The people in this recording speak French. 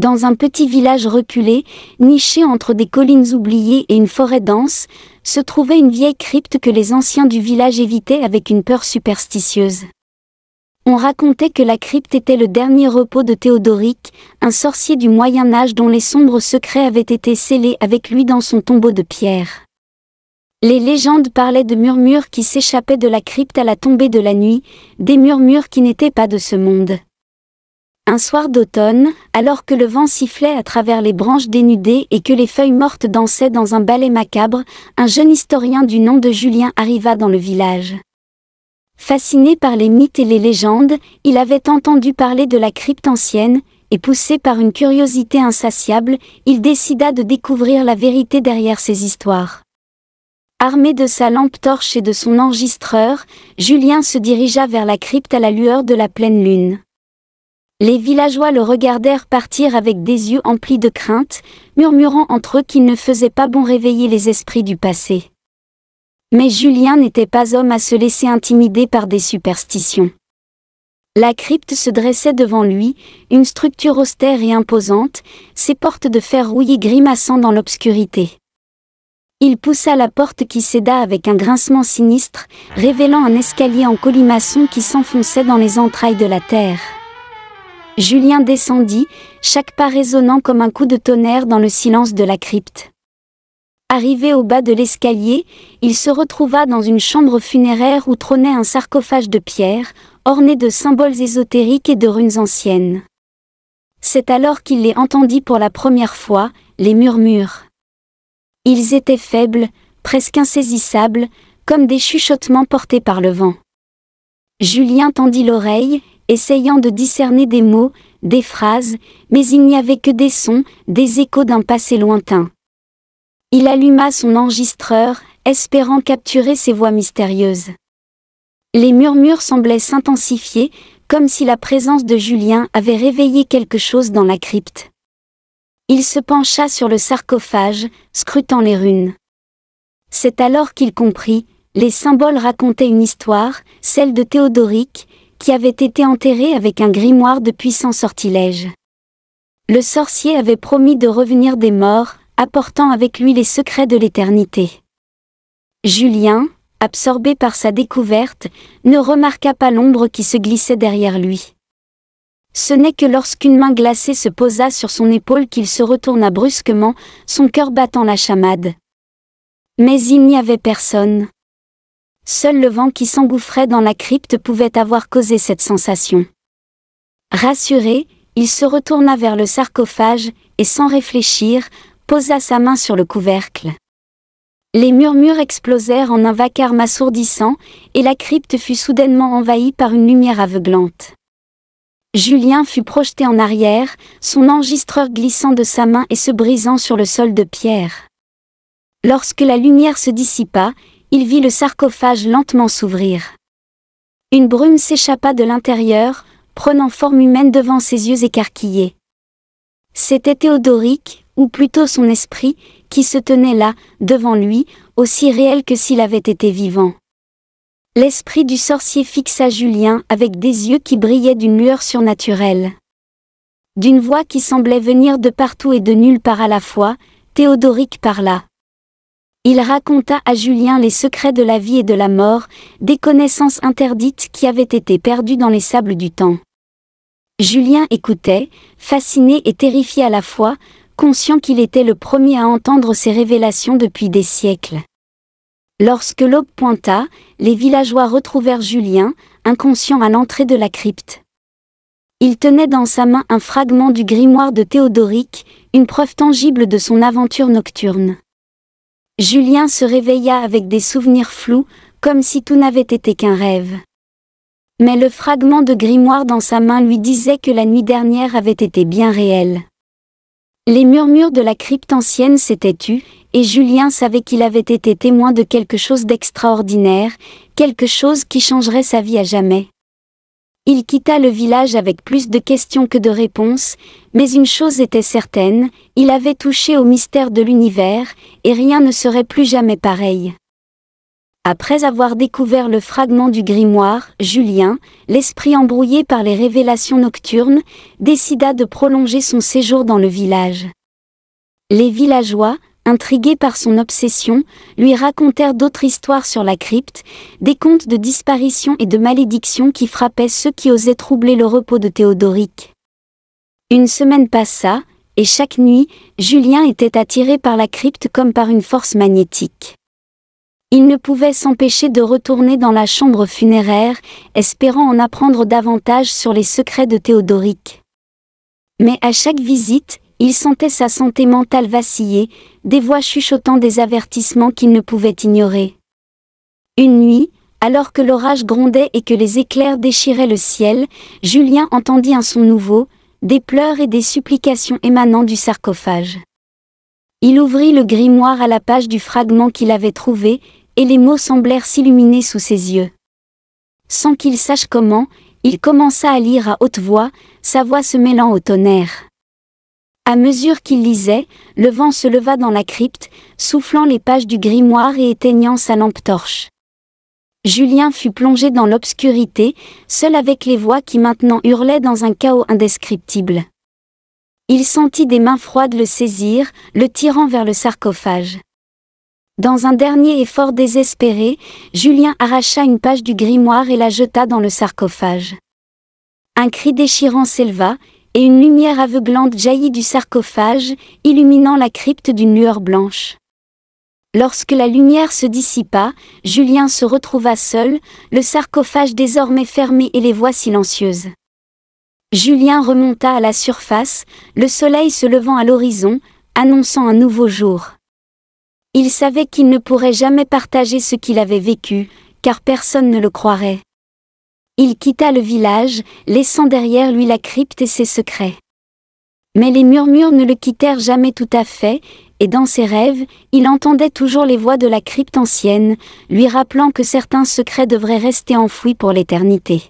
dans un petit village reculé, niché entre des collines oubliées et une forêt dense, se trouvait une vieille crypte que les anciens du village évitaient avec une peur superstitieuse. On racontait que la crypte était le dernier repos de Théodoric, un sorcier du Moyen Âge dont les sombres secrets avaient été scellés avec lui dans son tombeau de pierre. Les légendes parlaient de murmures qui s'échappaient de la crypte à la tombée de la nuit, des murmures qui n'étaient pas de ce monde. Un soir d'automne, alors que le vent sifflait à travers les branches dénudées et que les feuilles mortes dansaient dans un ballet macabre, un jeune historien du nom de Julien arriva dans le village. Fasciné par les mythes et les légendes, il avait entendu parler de la crypte ancienne, et poussé par une curiosité insatiable, il décida de découvrir la vérité derrière ces histoires. Armé de sa lampe torche et de son enregistreur, Julien se dirigea vers la crypte à la lueur de la pleine lune. Les villageois le regardèrent partir avec des yeux emplis de crainte, murmurant entre eux qu'il ne faisait pas bon réveiller les esprits du passé. Mais Julien n'était pas homme à se laisser intimider par des superstitions. La crypte se dressait devant lui, une structure austère et imposante, ses portes de fer rouillées grimaçant dans l'obscurité. Il poussa la porte qui céda avec un grincement sinistre, révélant un escalier en colimaçon qui s'enfonçait dans les entrailles de la terre. Julien descendit, chaque pas résonnant comme un coup de tonnerre dans le silence de la crypte. Arrivé au bas de l'escalier, il se retrouva dans une chambre funéraire où trônait un sarcophage de pierre, orné de symboles ésotériques et de runes anciennes. C'est alors qu'il les entendit pour la première fois, les murmures. Ils étaient faibles, presque insaisissables, comme des chuchotements portés par le vent. Julien tendit l'oreille, essayant de discerner des mots, des phrases, mais il n'y avait que des sons, des échos d'un passé lointain. Il alluma son enregistreur, espérant capturer ces voix mystérieuses. Les murmures semblaient s'intensifier, comme si la présence de Julien avait réveillé quelque chose dans la crypte. Il se pencha sur le sarcophage, scrutant les runes. C'est alors qu'il comprit, les symboles racontaient une histoire, celle de Théodoric, qui avait été enterré avec un grimoire de puissant sortilège. Le sorcier avait promis de revenir des morts, apportant avec lui les secrets de l'éternité. Julien, absorbé par sa découverte, ne remarqua pas l'ombre qui se glissait derrière lui. Ce n'est que lorsqu'une main glacée se posa sur son épaule qu'il se retourna brusquement, son cœur battant la chamade. Mais il n'y avait personne seul le vent qui s'engouffrait dans la crypte pouvait avoir causé cette sensation. Rassuré, il se retourna vers le sarcophage, et sans réfléchir, posa sa main sur le couvercle. Les murmures explosèrent en un vacarme assourdissant, et la crypte fut soudainement envahie par une lumière aveuglante. Julien fut projeté en arrière, son enregistreur glissant de sa main et se brisant sur le sol de pierre. Lorsque la lumière se dissipa, il vit le sarcophage lentement s'ouvrir. Une brume s'échappa de l'intérieur, prenant forme humaine devant ses yeux écarquillés. C'était Théodoric, ou plutôt son esprit, qui se tenait là, devant lui, aussi réel que s'il avait été vivant. L'esprit du sorcier fixa Julien avec des yeux qui brillaient d'une lueur surnaturelle. D'une voix qui semblait venir de partout et de nulle part à la fois, Théodoric parla. Il raconta à Julien les secrets de la vie et de la mort, des connaissances interdites qui avaient été perdues dans les sables du temps. Julien écoutait, fasciné et terrifié à la fois, conscient qu'il était le premier à entendre ces révélations depuis des siècles. Lorsque l'aube pointa, les villageois retrouvèrent Julien, inconscient à l'entrée de la crypte. Il tenait dans sa main un fragment du grimoire de Théodoric, une preuve tangible de son aventure nocturne. Julien se réveilla avec des souvenirs flous, comme si tout n'avait été qu'un rêve. Mais le fragment de grimoire dans sa main lui disait que la nuit dernière avait été bien réelle. Les murmures de la crypte ancienne s'étaient tus, et Julien savait qu'il avait été témoin de quelque chose d'extraordinaire, quelque chose qui changerait sa vie à jamais. Il quitta le village avec plus de questions que de réponses, mais une chose était certaine, il avait touché au mystère de l'univers, et rien ne serait plus jamais pareil. Après avoir découvert le fragment du grimoire, Julien, l'esprit embrouillé par les révélations nocturnes, décida de prolonger son séjour dans le village. Les villageois, intrigués par son obsession, lui racontèrent d'autres histoires sur la crypte, des contes de disparitions et de malédictions qui frappaient ceux qui osaient troubler le repos de Théodoric. Une semaine passa, et chaque nuit, Julien était attiré par la crypte comme par une force magnétique. Il ne pouvait s'empêcher de retourner dans la chambre funéraire, espérant en apprendre davantage sur les secrets de Théodoric. Mais à chaque visite, il sentait sa santé mentale vaciller, des voix chuchotant des avertissements qu'il ne pouvait ignorer. Une nuit, alors que l'orage grondait et que les éclairs déchiraient le ciel, Julien entendit un son nouveau, des pleurs et des supplications émanant du sarcophage. Il ouvrit le grimoire à la page du fragment qu'il avait trouvé, et les mots semblèrent s'illuminer sous ses yeux. Sans qu'il sache comment, il commença à lire à haute voix, sa voix se mêlant au tonnerre. À mesure qu'il lisait, le vent se leva dans la crypte, soufflant les pages du grimoire et éteignant sa lampe torche. Julien fut plongé dans l'obscurité, seul avec les voix qui maintenant hurlaient dans un chaos indescriptible. Il sentit des mains froides le saisir, le tirant vers le sarcophage. Dans un dernier effort désespéré, Julien arracha une page du grimoire et la jeta dans le sarcophage. Un cri déchirant s'éleva, et une lumière aveuglante jaillit du sarcophage, illuminant la crypte d'une lueur blanche. Lorsque la lumière se dissipa, Julien se retrouva seul, le sarcophage désormais fermé et les voix silencieuses. Julien remonta à la surface, le soleil se levant à l'horizon, annonçant un nouveau jour. Il savait qu'il ne pourrait jamais partager ce qu'il avait vécu, car personne ne le croirait il quitta le village, laissant derrière lui la crypte et ses secrets. Mais les murmures ne le quittèrent jamais tout à fait, et dans ses rêves, il entendait toujours les voix de la crypte ancienne, lui rappelant que certains secrets devraient rester enfouis pour l'éternité.